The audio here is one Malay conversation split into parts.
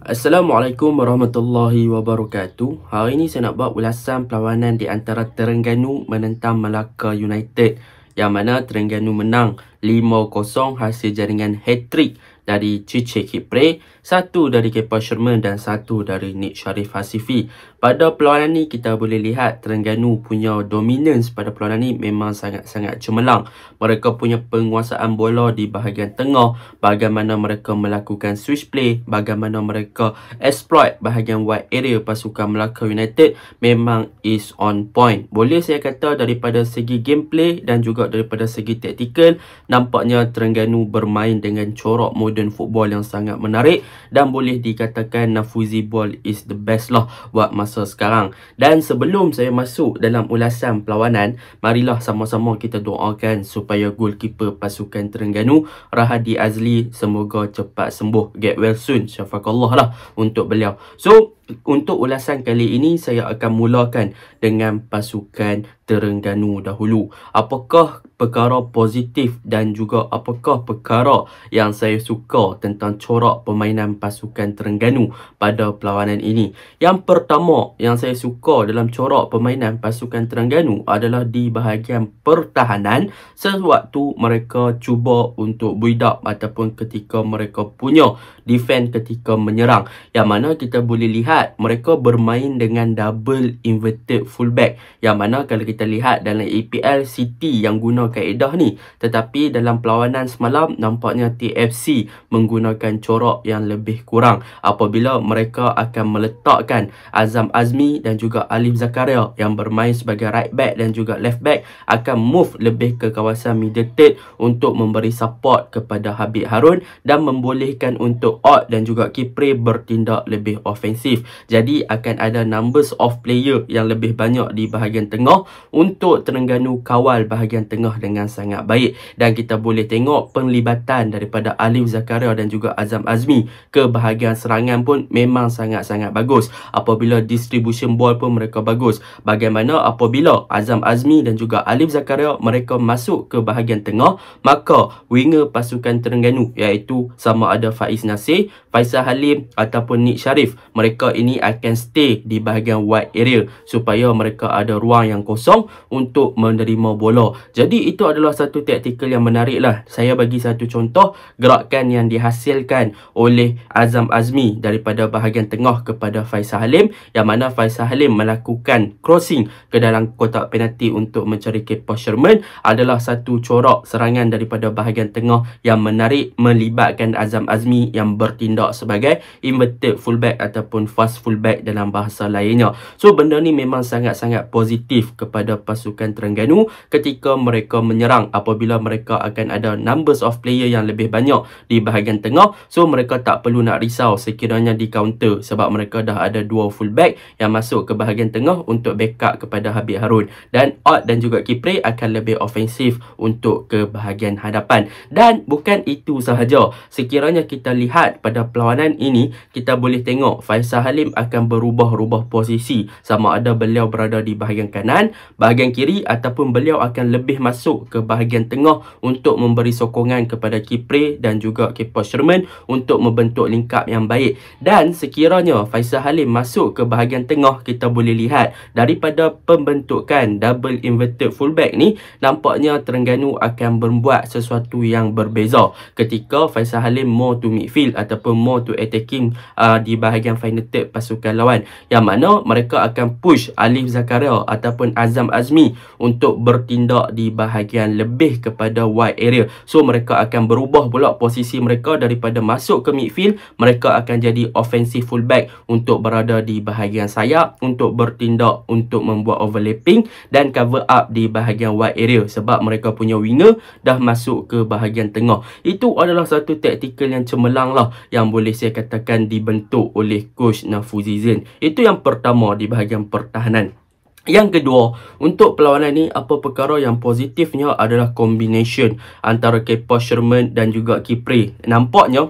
Assalamualaikum warahmatullahi wabarakatuh. Hari ini saya nak buat ulasan perlawanan di antara Terengganu menentang Melaka United yang mana Terengganu menang 5-0 hasil jaringan hat-trick dari Cici Kipre satu dari Kepal Sherman dan satu dari Nick Sharif Hasifi. Pada perlawanan ni kita boleh lihat Terengganu punya dominance pada perlawanan ni memang sangat-sangat cemerlang. Mereka punya penguasaan bola di bahagian tengah, bagaimana mereka melakukan switch play, bagaimana mereka exploit bahagian wide area pasukan Melaka United memang is on point. Boleh saya kata daripada segi gameplay dan juga daripada segi taktikal, nampaknya Terengganu bermain dengan corak modern football yang sangat menarik dan boleh dikatakan Nafuzi Ball is the best lah buat masa sekarang. Dan sebelum saya masuk dalam ulasan perlawanan, marilah sama-sama kita doakan supaya goalkeeper pasukan Terengganu, Rahadi Azli, semoga cepat sembuh. Get well soon. Syafakallah lah untuk beliau. So, untuk ulasan kali ini saya akan mulakan dengan pasukan Terengganu dahulu. Apakah perkara positif dan juga apakah perkara yang saya suka tentang corak permainan pasukan Terengganu pada perlawanan ini? Yang pertama yang saya suka dalam corak permainan pasukan Terengganu adalah di bahagian pertahanan sesuatu mereka cuba untuk build ataupun ketika mereka punya defend ketika menyerang yang mana kita boleh lihat mereka bermain dengan double inverted fullback yang mana kalau kita lihat dalam APL City yang guna kaedah ni tetapi dalam perlawanan semalam nampaknya TFC menggunakan corak yang lebih kurang apabila mereka akan meletakkan Azam Azmi dan juga Alif Zakaria yang bermain sebagai right back dan juga left back akan move lebih ke kawasan middle third untuk memberi support kepada Habib Harun dan membolehkan untuk out dan juga Kipre bertindak lebih ofensif. Jadi akan ada numbers of player yang lebih banyak di bahagian tengah untuk Terengganu kawal bahagian tengah dengan sangat baik. Dan kita boleh tengok penglibatan daripada Alif Zakaria dan juga Azam Azmi ke bahagian serangan pun memang sangat-sangat bagus. Apabila distribution ball pun mereka bagus. Bagaimana apabila Azam Azmi dan juga Alif Zakaria mereka masuk ke bahagian tengah maka winger pasukan Terengganu iaitu sama ada Faiz Nasir say Faisal Halim ataupun Nik Sharif mereka ini akan stay di bahagian wide area supaya mereka ada ruang yang kosong untuk menerima bola jadi itu adalah satu taktikal yang menarik lah saya bagi satu contoh gerakan yang dihasilkan oleh Azam Azmi daripada bahagian tengah kepada Faisal Halim yang mana Faisal Halim melakukan crossing ke dalam kotak penalti untuk mencari keeper Sherman adalah satu corak serangan daripada bahagian tengah yang menarik melibatkan Azam Azmi yang bertindak sebagai inverted fullback ataupun fast fullback dalam bahasa lainnya. So benda ni memang sangat-sangat positif kepada pasukan Terengganu ketika mereka menyerang apabila mereka akan ada numbers of player yang lebih banyak di bahagian tengah. So mereka tak perlu nak risau sekiranya di counter sebab mereka dah ada dua fullback yang masuk ke bahagian tengah untuk backup kepada Habib Harun dan Odd dan juga Kipri akan lebih ofensif untuk ke bahagian hadapan. Dan bukan itu sahaja. Sekiranya kita lihat lihat pada perlawanan ini kita boleh tengok Faisal Halim akan berubah-ubah posisi sama ada beliau berada di bahagian kanan, bahagian kiri ataupun beliau akan lebih masuk ke bahagian tengah untuk memberi sokongan kepada Kipre dan juga Kepa Sherman untuk membentuk lingkap yang baik dan sekiranya Faisal Halim masuk ke bahagian tengah kita boleh lihat daripada pembentukan double inverted fullback ni nampaknya Terengganu akan membuat sesuatu yang berbeza ketika Faisal Halim more to midfield shield ataupun more to attacking uh, di bahagian final third pasukan lawan yang mana mereka akan push Alif Zakaria ataupun Azam Azmi untuk bertindak di bahagian lebih kepada wide area so mereka akan berubah pula posisi mereka daripada masuk ke midfield mereka akan jadi offensive fullback untuk berada di bahagian sayap untuk bertindak untuk membuat overlapping dan cover up di bahagian wide area sebab mereka punya winger dah masuk ke bahagian tengah itu adalah satu taktikal yang cemerlang lah Allah yang boleh saya katakan dibentuk oleh coach Zain Itu yang pertama di bahagian pertahanan. Yang kedua, untuk perlawanan ni apa perkara yang positifnya adalah combination antara Kepa Sherman dan juga Kipri. Nampaknya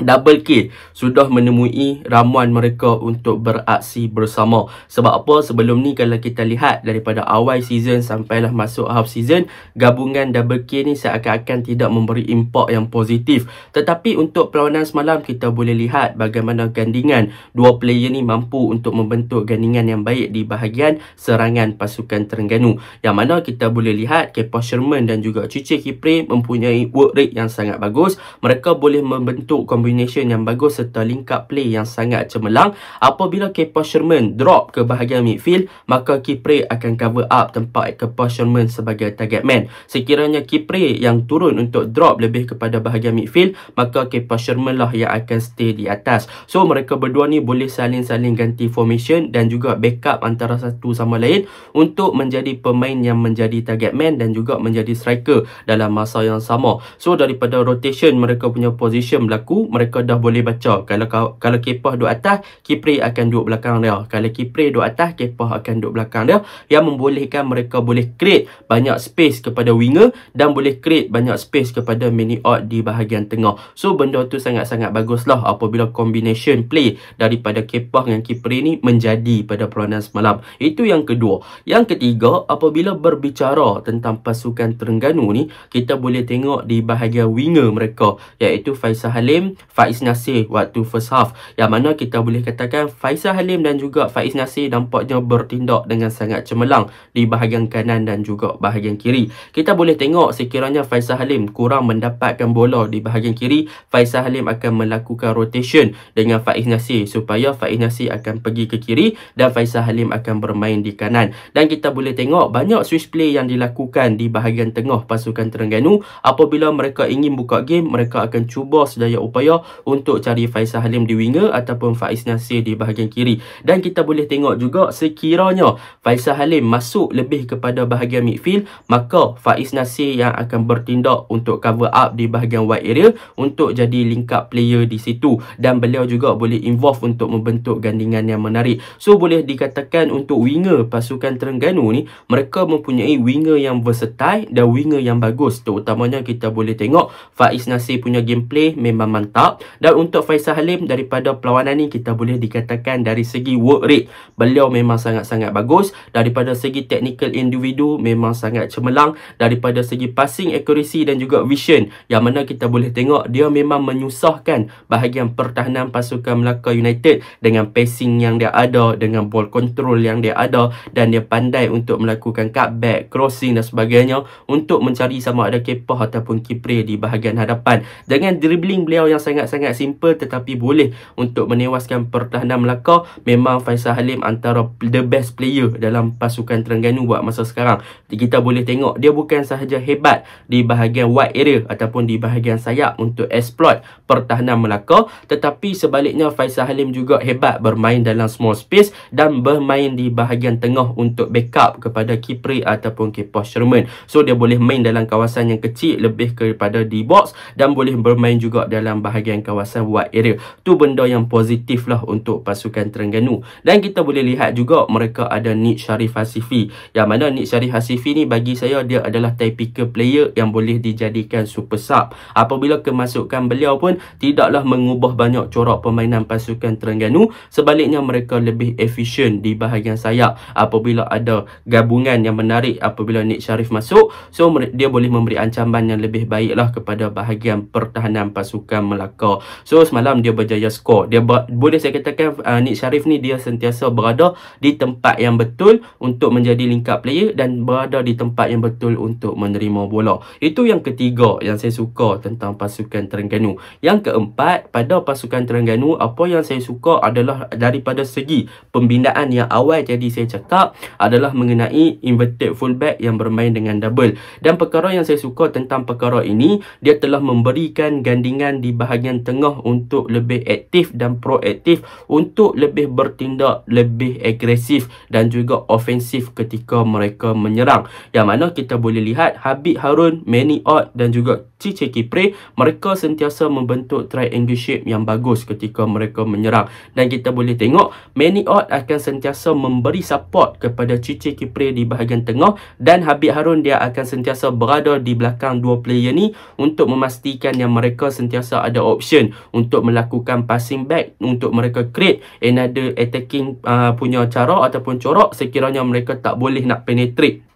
Double K sudah menemui ramuan mereka untuk beraksi bersama. Sebab apa? Sebelum ni kalau kita lihat daripada awal season sampailah masuk half season, gabungan Double K ni seakan-akan tidak memberi impak yang positif. Tetapi untuk perlawanan semalam, kita boleh lihat bagaimana gandingan dua player ni mampu untuk membentuk gandingan yang baik di bahagian serangan pasukan Terengganu. Yang mana kita boleh lihat Kepa Sherman dan juga Cici Kipre mempunyai work rate yang sangat bagus. Mereka boleh membentuk combination yang bagus serta link up play yang sangat cemerlang. Apabila Kepa Sherman drop ke bahagian midfield, maka Kipre akan cover up tempat Kepa Sherman sebagai target man. Sekiranya Kipre yang turun untuk drop lebih kepada bahagian midfield, maka Kepa Sherman lah yang akan stay di atas. So, mereka berdua ni boleh saling-saling ganti formation dan juga backup antara satu sama lain untuk menjadi pemain yang menjadi target man dan juga menjadi striker dalam masa yang sama. So, daripada rotation mereka punya position berlaku, mereka dah boleh baca. Kalau kalau kipah duduk atas, kipri akan duduk belakang dia. Kalau kipri duduk atas, kipah akan duduk belakang dia. Yang membolehkan mereka boleh create banyak space kepada winger dan boleh create banyak space kepada mini out di bahagian tengah. So, benda tu sangat-sangat bagus lah. apabila combination play daripada kipah dengan kipri ni menjadi pada peranan semalam. Itu yang kedua. Yang ketiga, apabila berbicara tentang pasukan Terengganu ni, kita boleh tengok di bahagian winger mereka iaitu Faisal Halim, Faiz Nasir waktu first half yang mana kita boleh katakan Faizal Halim dan juga Faiz Nasir nampaknya bertindak dengan sangat cemerlang di bahagian kanan dan juga bahagian kiri. Kita boleh tengok sekiranya Faizal Halim kurang mendapatkan bola di bahagian kiri, Faizal Halim akan melakukan rotation dengan Faiz Nasir supaya Faiz Nasir akan pergi ke kiri dan Faizal Halim akan bermain di kanan. Dan kita boleh tengok banyak switch play yang dilakukan di bahagian tengah pasukan Terengganu apabila mereka ingin buka game, mereka akan cuba sedaya upaya Raya untuk cari Faisal Halim di winger ataupun Faiz Nasir di bahagian kiri. Dan kita boleh tengok juga sekiranya Faisal Halim masuk lebih kepada bahagian midfield, maka Faiz Nasir yang akan bertindak untuk cover up di bahagian wide area untuk jadi lingkap player di situ. Dan beliau juga boleh involve untuk membentuk gandingan yang menarik. So boleh dikatakan untuk winger pasukan Terengganu ni, mereka mempunyai winger yang versatile dan winger yang bagus. Terutamanya kita boleh tengok Faiz Nasir punya gameplay memang mantap up dan untuk Faisal Halim daripada perlawanan ni kita boleh dikatakan dari segi work rate beliau memang sangat-sangat bagus daripada segi technical individu memang sangat cemerlang daripada segi passing accuracy dan juga vision yang mana kita boleh tengok dia memang menyusahkan bahagian pertahanan pasukan Melaka United dengan passing yang dia ada dengan ball control yang dia ada dan dia pandai untuk melakukan cutback crossing dan sebagainya untuk mencari sama ada kepah ataupun kipre di bahagian hadapan dengan dribbling beliau yang sangat sangat-sangat simple tetapi boleh untuk menewaskan pertahanan Melaka. Memang Faisal Halim antara the best player dalam pasukan Terengganu buat masa sekarang. Kita boleh tengok dia bukan sahaja hebat di bahagian wide area ataupun di bahagian sayap untuk exploit pertahanan Melaka. Tetapi sebaliknya Faisal Halim juga hebat bermain dalam small space dan bermain di bahagian tengah untuk backup kepada Kipri ataupun Kipos Sherman. So dia boleh main dalam kawasan yang kecil lebih kepada di box dan boleh bermain juga dalam bahagian bahagian kawasan Wat area. Tu benda yang positif lah untuk pasukan Terengganu. Dan kita boleh lihat juga mereka ada Nik Sharif Hasifi. Yang mana Nik Sharif Hasifi ni bagi saya dia adalah typical player yang boleh dijadikan super sub. Apabila kemasukan beliau pun tidaklah mengubah banyak corak permainan pasukan Terengganu. Sebaliknya mereka lebih efisien di bahagian sayap apabila ada gabungan yang menarik apabila Nik Sharif masuk. So dia boleh memberi ancaman yang lebih baiklah kepada bahagian pertahanan pasukan Melayu. Melaka. So semalam dia berjaya skor. Dia ber, boleh saya katakan uh, Nik Sharif ni dia sentiasa berada di tempat yang betul untuk menjadi lingkap player dan berada di tempat yang betul untuk menerima bola. Itu yang ketiga yang saya suka tentang pasukan Terengganu. Yang keempat pada pasukan Terengganu apa yang saya suka adalah daripada segi pembinaan yang awal jadi saya cakap adalah mengenai inverted fullback yang bermain dengan double. Dan perkara yang saya suka tentang perkara ini dia telah memberikan gandingan di bahagian bahagian tengah untuk lebih aktif dan proaktif untuk lebih bertindak lebih agresif dan juga ofensif ketika mereka menyerang. Yang mana kita boleh lihat Habib Harun, Manny Ott dan juga Cici Kipre, mereka sentiasa membentuk triangle shape yang bagus ketika mereka menyerang. Dan kita boleh tengok Manny Ott akan sentiasa memberi support kepada Cici Kipre di bahagian tengah dan Habib Harun dia akan sentiasa berada di belakang dua player ni untuk memastikan yang mereka sentiasa ada option untuk melakukan passing back untuk mereka create another attacking uh, punya cara ataupun corak sekiranya mereka tak boleh nak penetrate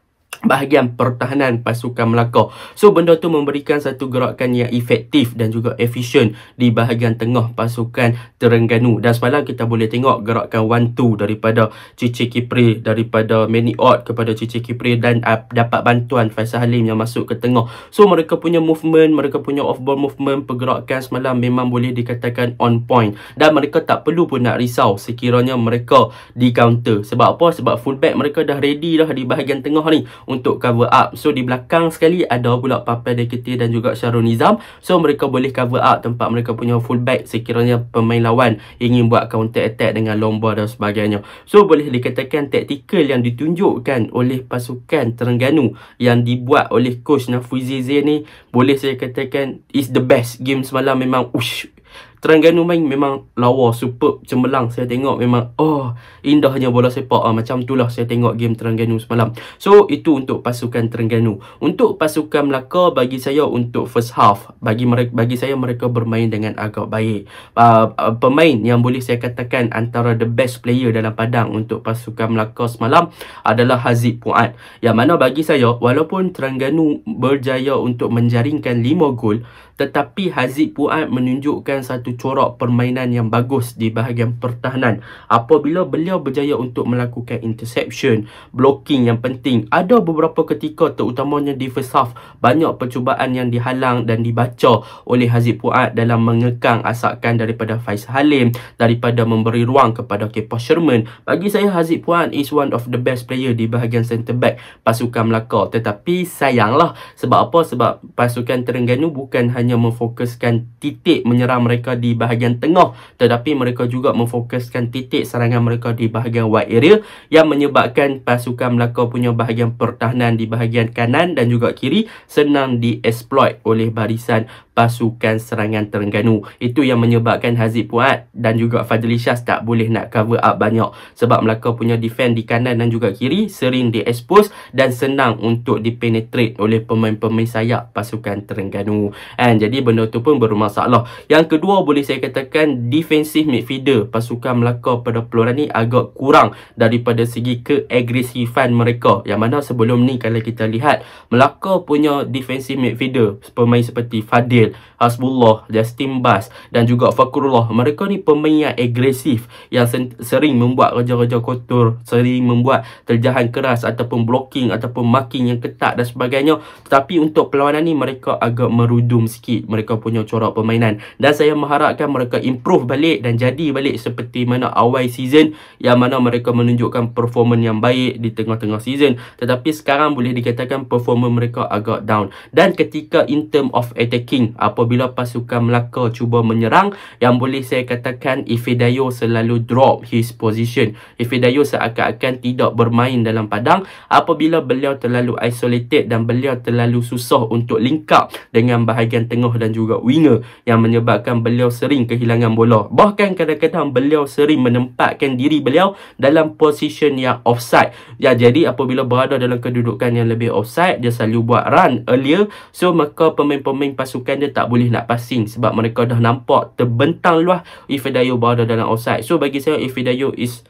bahagian pertahanan pasukan Melaka. So benda tu memberikan satu gerakan yang efektif dan juga efisien di bahagian tengah pasukan Terengganu. Dan semalam kita boleh tengok gerakan one two daripada Cici Kipri daripada Manny Ott kepada Cici Kipri dan uh, dapat bantuan Faisal Halim yang masuk ke tengah. So mereka punya movement, mereka punya off ball movement pergerakan semalam memang boleh dikatakan on point. Dan mereka tak perlu pun nak risau sekiranya mereka di counter. Sebab apa? Sebab fullback mereka dah ready dah di bahagian tengah ni untuk cover up. So di belakang sekali ada pula Papel Dekiti dan juga Sharon Nizam. So mereka boleh cover up tempat mereka punya fullback sekiranya pemain lawan ingin buat counter attack dengan lomba dan sebagainya. So boleh dikatakan taktikal yang ditunjukkan oleh pasukan Terengganu yang dibuat oleh coach Nafuzi Zain ni boleh saya katakan is the best game semalam memang ush Terengganu main memang lawa, superb, cemerlang saya tengok memang oh indahnya bola sepak ah macam itulah saya tengok game Terengganu semalam. So itu untuk pasukan Terengganu. Untuk pasukan Melaka bagi saya untuk first half bagi mereka bagi saya mereka bermain dengan agak baik. Uh, pemain yang boleh saya katakan antara the best player dalam padang untuk pasukan Melaka semalam adalah Haziq Puat. Yang mana bagi saya walaupun Terengganu berjaya untuk menjaringkan 5 gol tetapi Haziq Puat menunjukkan satu satu corak permainan yang bagus di bahagian pertahanan. Apabila beliau berjaya untuk melakukan interception, blocking yang penting, ada beberapa ketika terutamanya di first half, banyak percubaan yang dihalang dan dibaca oleh Haziq Puat dalam mengekang asakan daripada Faisal Halim daripada memberi ruang kepada Kepa Sherman. Bagi saya, Haziq Puat is one of the best player di bahagian centre back pasukan Melaka. Tetapi sayanglah sebab apa? Sebab pasukan Terengganu bukan hanya memfokuskan titik menyerang mereka di bahagian tengah tetapi mereka juga memfokuskan titik serangan mereka di bahagian wide area yang menyebabkan pasukan Melaka punya bahagian pertahanan di bahagian kanan dan juga kiri senang dieksploit oleh barisan pasukan serangan Terengganu. Itu yang menyebabkan Haziq Puat dan juga Fadli Shah tak boleh nak cover up banyak sebab Melaka punya defend di kanan dan juga kiri sering diekspos dan senang untuk dipenetrate oleh pemain-pemain sayap pasukan Terengganu. And, jadi benda tu pun bermasalah. Yang kedua, boleh saya katakan defensif midfielder pasukan Melaka pada peluang ni agak kurang daripada segi keagresifan mereka yang mana sebelum ni kalau kita lihat Melaka punya defensif midfielder pemain seperti Fadil Hasbullah Justin Bas dan juga Fakrullah mereka ni pemain yang agresif yang sering membuat kerja-kerja kotor sering membuat terjahan keras ataupun blocking ataupun marking yang ketat dan sebagainya tetapi untuk perlawanan ni mereka agak merudum sikit mereka punya corak permainan dan saya mahu harapkan mereka improve balik dan jadi balik seperti mana awal season yang mana mereka menunjukkan performa yang baik di tengah-tengah season tetapi sekarang boleh dikatakan performa mereka agak down dan ketika in term of attacking apabila pasukan Melaka cuba menyerang yang boleh saya katakan Ifedayo selalu drop his position Ifedayo seakan-akan tidak bermain dalam padang apabila beliau terlalu isolated dan beliau terlalu susah untuk link dengan bahagian tengah dan juga winger yang menyebabkan beliau beliau sering kehilangan bola. Bahkan kadang-kadang beliau sering menempatkan diri beliau dalam posisi yang offside. Ya, jadi apabila berada dalam kedudukan yang lebih offside, dia selalu buat run earlier. So, maka pemain-pemain pasukan dia tak boleh nak passing sebab mereka dah nampak terbentang luah Ifedayo berada dalam offside. So, bagi saya Ifedayo is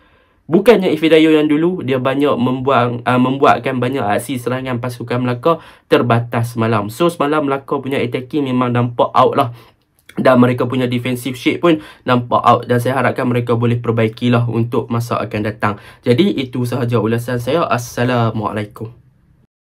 Bukannya Ifidayo yang dulu, dia banyak membuang, uh, membuatkan banyak aksi serangan pasukan Melaka terbatas semalam. So, semalam Melaka punya attacking memang nampak out lah dan mereka punya defensive shape pun nampak out dan saya harapkan mereka boleh perbaikilah untuk masa akan datang. Jadi itu sahaja ulasan saya. Assalamualaikum.